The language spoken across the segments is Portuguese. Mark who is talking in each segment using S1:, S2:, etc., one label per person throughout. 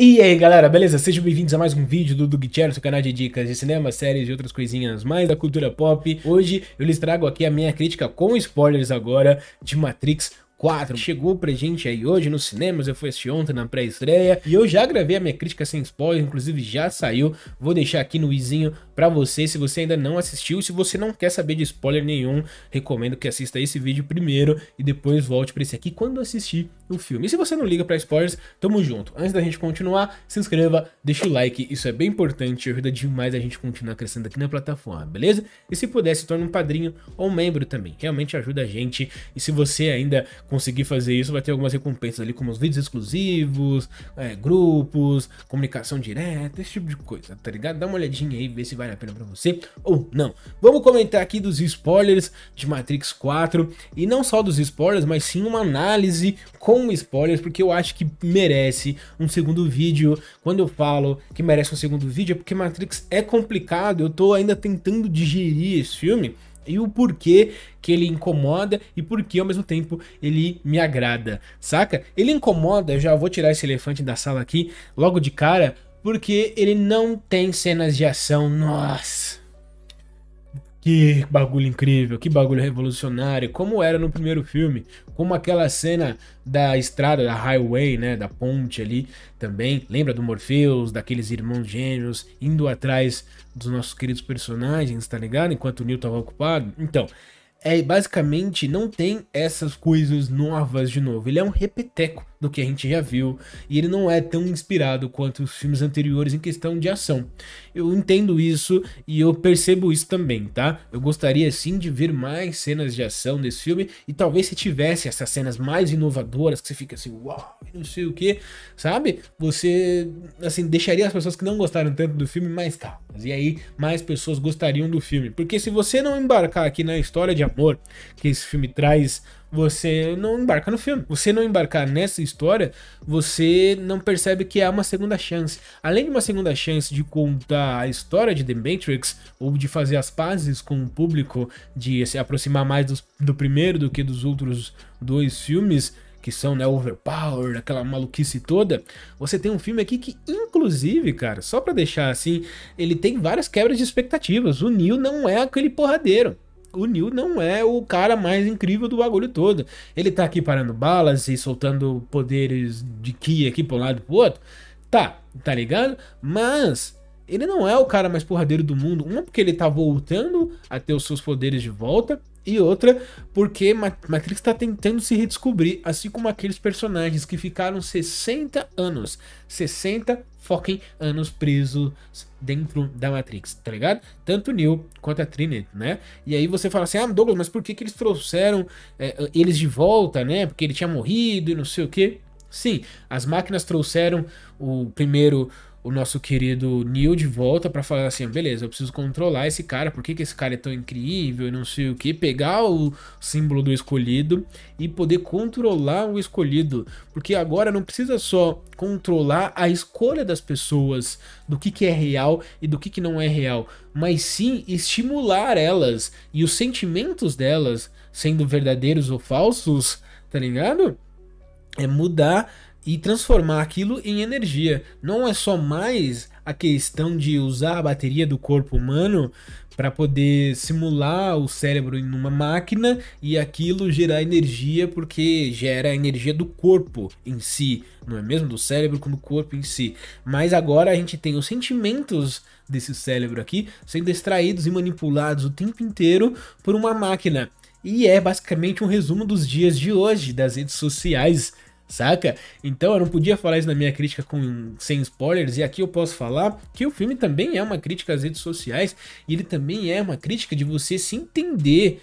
S1: E aí galera, beleza? Sejam bem-vindos a mais um vídeo do Doug seu canal de dicas de cinema, séries e outras coisinhas mais da cultura pop. Hoje eu lhes trago aqui a minha crítica com spoilers agora de Matrix 4. Chegou pra gente aí hoje nos cinemas, eu fui assistir ontem na pré-estreia e eu já gravei a minha crítica sem spoiler, inclusive já saiu. Vou deixar aqui no izinho pra você se você ainda não assistiu. Se você não quer saber de spoiler nenhum, recomendo que assista esse vídeo primeiro e depois volte pra esse aqui quando assistir no filme. E se você não liga para spoilers, tamo junto. Antes da gente continuar, se inscreva, deixa o like, isso é bem importante, ajuda demais a gente continuar crescendo aqui na plataforma, beleza? E se puder, se torne um padrinho ou um membro também, realmente ajuda a gente. E se você ainda conseguir fazer isso, vai ter algumas recompensas ali, como os vídeos exclusivos, é, grupos, comunicação direta, esse tipo de coisa, tá ligado? Dá uma olhadinha aí, vê se vale a pena pra você ou não. Vamos comentar aqui dos spoilers de Matrix 4, e não só dos spoilers, mas sim uma análise com com spoilers, porque eu acho que merece um segundo vídeo. Quando eu falo que merece um segundo vídeo, é porque Matrix é complicado, eu tô ainda tentando digerir esse filme e o porquê que ele incomoda e porquê ao mesmo tempo ele me agrada, saca? Ele incomoda, eu já vou tirar esse elefante da sala aqui logo de cara, porque ele não tem cenas de ação, nossa que bagulho incrível, que bagulho revolucionário, como era no primeiro filme, como aquela cena da estrada, da highway, né, da ponte ali também, lembra do Morpheus, daqueles irmãos gêmeos indo atrás dos nossos queridos personagens, tá ligado? Enquanto o Neo tava ocupado. Então, é basicamente não tem essas coisas novas de novo, ele é um repeteco do que a gente já viu, e ele não é tão inspirado quanto os filmes anteriores em questão de ação. Eu entendo isso e eu percebo isso também, tá? Eu gostaria sim de ver mais cenas de ação nesse filme, e talvez se tivesse essas cenas mais inovadoras, que você fica assim, uau, não sei o que, sabe? Você, assim, deixaria as pessoas que não gostaram tanto do filme mais calmas, e aí mais pessoas gostariam do filme, porque se você não embarcar aqui na história de amor que esse filme traz você não embarca no filme. Você não embarcar nessa história, você não percebe que há uma segunda chance. Além de uma segunda chance de contar a história de The Matrix, ou de fazer as pazes com o público, de se aproximar mais do, do primeiro do que dos outros dois filmes, que são, né, Overpower, aquela maluquice toda. Você tem um filme aqui que, inclusive, cara, só pra deixar assim, ele tem várias quebras de expectativas. O Neil não é aquele porradeiro o Neil não é o cara mais incrível do bagulho todo. Ele tá aqui parando balas e soltando poderes de ki aqui pra um lado e pro outro. Tá, tá ligado? Mas ele não é o cara mais porradeiro do mundo. Uma, porque ele tá voltando a ter os seus poderes de volta. E outra, porque Matrix tá tentando se redescobrir, assim como aqueles personagens que ficaram 60 anos, 60 fucking anos presos dentro da Matrix, tá ligado? Tanto Neo quanto a Trinity, né? E aí você fala assim, ah, Douglas, mas por que, que eles trouxeram é, eles de volta, né? Porque ele tinha morrido e não sei o quê. Sim, as máquinas trouxeram o primeiro o nosso querido Neil de volta para falar assim, beleza, eu preciso controlar esse cara, por que, que esse cara é tão incrível e não sei o que, pegar o símbolo do escolhido e poder controlar o escolhido, porque agora não precisa só controlar a escolha das pessoas do que, que é real e do que, que não é real, mas sim estimular elas e os sentimentos delas, sendo verdadeiros ou falsos, tá ligado? É mudar e transformar aquilo em energia. Não é só mais a questão de usar a bateria do corpo humano para poder simular o cérebro em uma máquina e aquilo gerar energia, porque gera a energia do corpo em si, não é mesmo? Do cérebro como do corpo em si. Mas agora a gente tem os sentimentos desse cérebro aqui sendo extraídos e manipulados o tempo inteiro por uma máquina. E é basicamente um resumo dos dias de hoje das redes sociais saca? Então eu não podia falar isso na minha crítica com, sem spoilers, e aqui eu posso falar que o filme também é uma crítica às redes sociais, e ele também é uma crítica de você se entender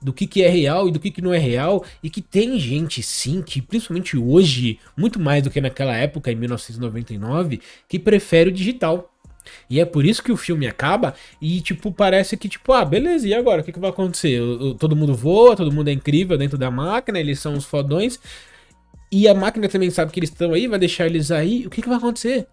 S1: do que, que é real e do que, que não é real, e que tem gente sim, que principalmente hoje, muito mais do que naquela época, em 1999, que prefere o digital. E é por isso que o filme acaba e, tipo, parece que, tipo, ah, beleza, e agora? O que, que vai acontecer? todo mundo voa, todo mundo é incrível dentro da máquina, eles são os fodões, e a máquina também sabe que eles estão aí, vai deixar eles aí, o que, que vai acontecer?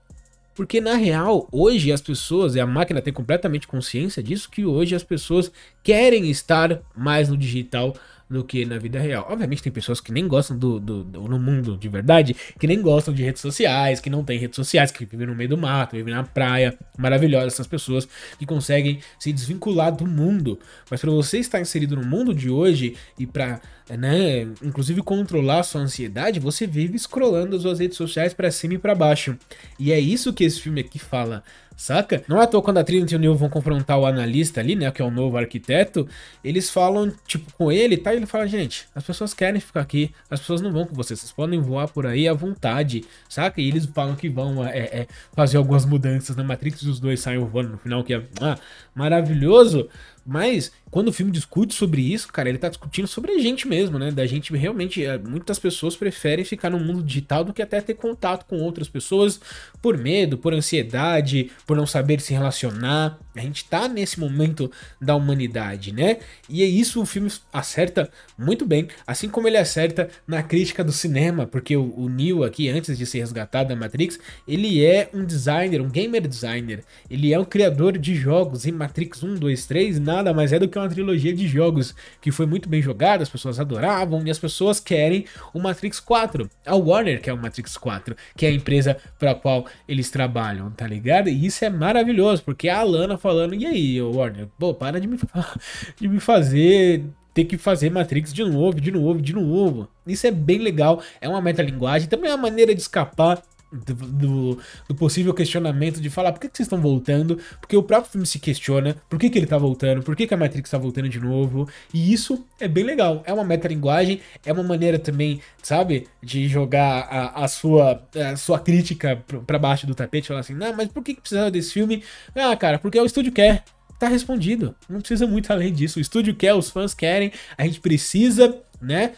S1: Porque na real, hoje as pessoas, e a máquina tem completamente consciência disso, que hoje as pessoas querem estar mais no digital do que na vida real. Obviamente tem pessoas que nem gostam do, do, do no mundo de verdade, que nem gostam de redes sociais, que não têm redes sociais, que vivem no meio do mato, vivem na praia. Maravilhosas essas pessoas que conseguem se desvincular do mundo. Mas para você estar inserido no mundo de hoje e para é, né, inclusive controlar sua ansiedade, você vive scrollando as suas redes sociais para cima e para baixo. E é isso que esse filme aqui fala, saca? Não é à toa quando a Trinity e o Neil vão confrontar o analista ali, né, que é o novo arquiteto, eles falam, tipo, com ele, tá? E ele fala, gente, as pessoas querem ficar aqui, as pessoas não vão com vocês, vocês podem voar por aí à vontade, saca? E eles falam que vão é, é, fazer algumas mudanças na Matrix e os dois saem voando no final, que é ah, maravilhoso, mas quando o filme discute sobre isso, cara, ele tá discutindo sobre a gente mesmo, né? Da gente realmente, é, muitas pessoas preferem ficar no mundo digital do que até ter contato com outras pessoas por medo, por ansiedade, por não saber se relacionar. A gente tá nesse momento da humanidade, né? E é isso o filme acerta muito bem, assim como ele acerta na crítica do cinema, porque o, o Neo aqui, antes de ser resgatado da Matrix, ele é um designer, um gamer designer, ele é um criador de jogos em Matrix 1, 2, 3, na nada mais é do que uma trilogia de jogos que foi muito bem jogada, as pessoas adoravam e as pessoas querem o Matrix 4. A Warner quer o Matrix 4, que é a empresa para a qual eles trabalham, tá ligado? E isso é maravilhoso, porque a Alana falando, e aí, Warner, pô, para de me, de me fazer ter que fazer Matrix de novo, de novo, de novo. Isso é bem legal, é uma metalinguagem, também é uma maneira de escapar do, do, possível questionamento de falar por que, que vocês estão voltando, porque o próprio filme se questiona por que, que ele tá voltando, por que, que a Matrix tá voltando de novo, e isso é bem legal. É uma metalinguagem, é uma maneira também, sabe, de jogar a, a sua, a sua crítica para baixo do tapete, falar assim, não, mas por que, que precisava desse filme? Ah, cara, porque é o estúdio quer. Tá respondido. Não precisa muito além disso. O estúdio quer, os fãs querem, a gente precisa né?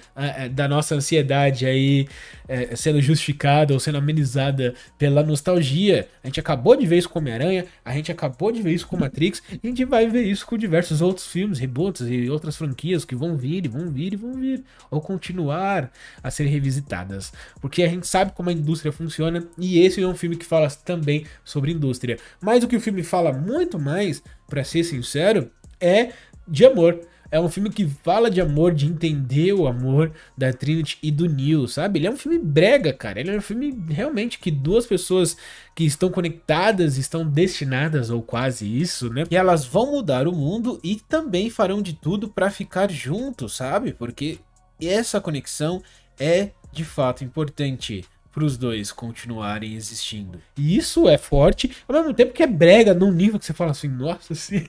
S1: Da nossa ansiedade aí é, sendo justificada ou sendo amenizada pela nostalgia. A gente acabou de ver isso com Homem-Aranha, a gente acabou de ver isso com Matrix, e a gente vai ver isso com diversos outros filmes, reboots e outras franquias que vão vir e vão vir e vão vir, ou continuar a ser revisitadas. Porque a gente sabe como a indústria funciona, e esse é um filme que fala também sobre indústria. Mas o que o filme fala muito mais, para ser sincero, é de amor é um filme que fala de amor, de entender o amor da Trinity e do Neil, sabe? Ele é um filme brega, cara. Ele é um filme realmente que duas pessoas que estão conectadas estão destinadas, ou quase isso, né? E elas vão mudar o mundo e também farão de tudo para ficar juntos, sabe? Porque essa conexão é de fato importante para os dois continuarem existindo. E isso é forte, ao mesmo tempo que é brega, num nível que você fala assim, nossa, assim,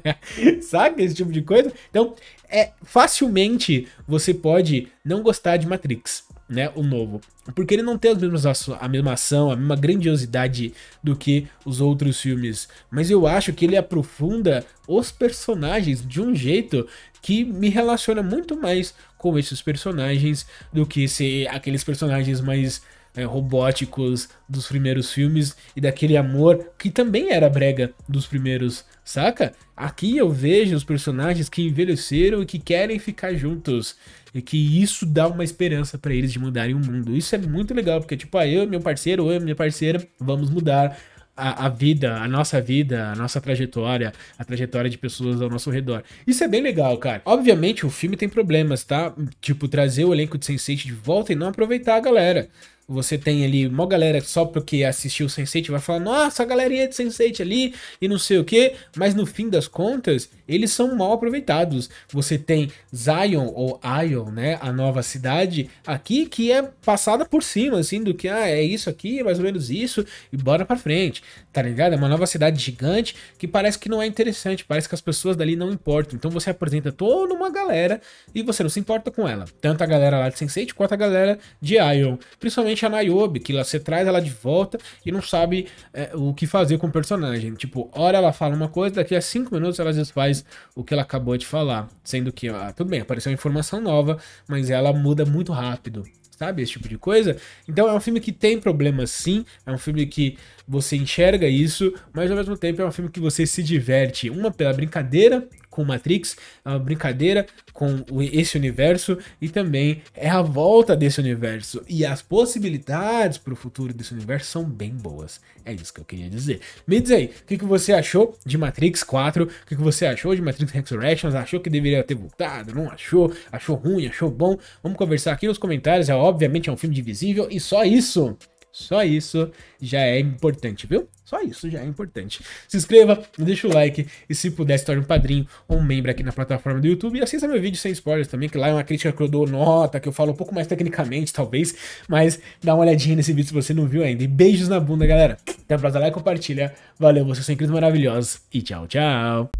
S1: saca esse tipo de coisa? Então, é facilmente você pode não gostar de Matrix né, o novo. Porque ele não tem as mesmas a mesma ação, a mesma grandiosidade do que os outros filmes. Mas eu acho que ele aprofunda os personagens de um jeito que me relaciona muito mais com esses personagens do que ser aqueles personagens mais é, robóticos dos primeiros filmes e daquele amor que também era brega dos primeiros, saca? Aqui eu vejo os personagens que envelheceram e que querem ficar juntos. E que isso dá uma esperança para eles de mudarem o mundo. Isso é muito legal, porque, tipo, ah, eu e meu parceiro, ou eu e minha parceira, vamos mudar. A, a, vida, a nossa vida, a nossa trajetória, a trajetória de pessoas ao nosso redor. Isso é bem legal, cara. Obviamente o filme tem problemas, tá? Tipo, trazer o elenco de Sensei de volta e não aproveitar a galera. Você tem ali uma galera só porque assistiu o Sense8 vai falar, nossa, a galerinha de Sense8 ali e não sei o que, mas no fim das contas, eles são mal aproveitados. Você tem Zion ou Ion, né, a nova cidade aqui que é passada por cima, assim, do que, ah, é isso aqui, mais ou menos isso, e bora pra frente tá ligado? É uma nova cidade gigante que parece que não é interessante, parece que as pessoas dali não importam. Então você apresenta toda uma galera e você não se importa com ela. Tanto a galera lá de Sensei, quanto a galera de Ion. Principalmente a Nayobi, que você traz ela de volta e não sabe é, o que fazer com o personagem. Tipo, hora ela fala uma coisa, daqui a 5 minutos ela desfaz o que ela acabou de falar. Sendo que, ah, tudo bem, apareceu uma informação nova, mas ela muda muito rápido sabe? Esse tipo de coisa. Então é um filme que tem problemas sim, é um filme que você enxerga isso, mas ao mesmo tempo é um filme que você se diverte, uma pela brincadeira com Matrix, a brincadeira com esse universo e também é a volta desse universo. E as possibilidades para o futuro desse universo são bem boas. É isso que eu queria dizer. Me diz aí, o que, que você achou de Matrix 4? O que, que você achou de Matrix Resurrections? Achou que deveria ter voltado? Não achou? Achou ruim? Achou bom? Vamos conversar aqui nos comentários. É, obviamente é um filme divisível e só isso. Só isso já é importante, viu? Só isso já é importante. Se inscreva, deixa o like e se puder se torne um padrinho ou um membro aqui na plataforma do YouTube e assista meu vídeo sem spoilers também, que lá é uma crítica que eu dou nota, que eu falo um pouco mais tecnicamente talvez, mas dá uma olhadinha nesse vídeo se você não viu ainda. E beijos na bunda, galera. Até a próxima, like, compartilha. Valeu, vocês são incríveis, maravilhosos e tchau, tchau.